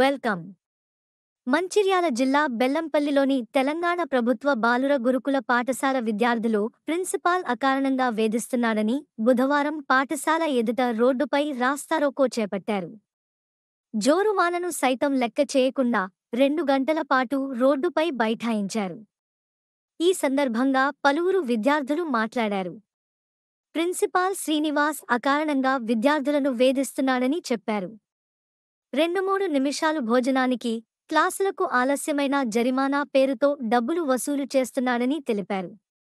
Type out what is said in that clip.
welcome Mancherial జిల్లా బెల్లంపల్లిలోని తెలంగాణ ప్రభుత్వ బాలుర గురుకుల పాఠశాల విద్యార్థులు ప్రిన్సిపాల్ అకారణంగా వేధిస్తున్నారని బుధవారం పాఠశాల ఎదుట రోడ్డుపై రాస్తారోకో చేపట్టారు జోరువానను సైతం లెక్క చేయకుండా రెండు గంటల పాటు రోడ్డుపై బైఠాయించారు ఈ సందర్భంగా పలువురు విద్యార్థులు మాట్లాడారు ప్రిన్సిపాల్ శ్రీనివాస్ అకారణంగా విద్యార్థులను వేధిస్తున్నాడని చెప్పారు రెండు మూడు నిమిషాలు భోజనానికి క్లాసులకు ఆలస్యమైన జరిమానా పేరుతో డబ్బులు వసూలు చేస్తున్నాడని తెలిపారు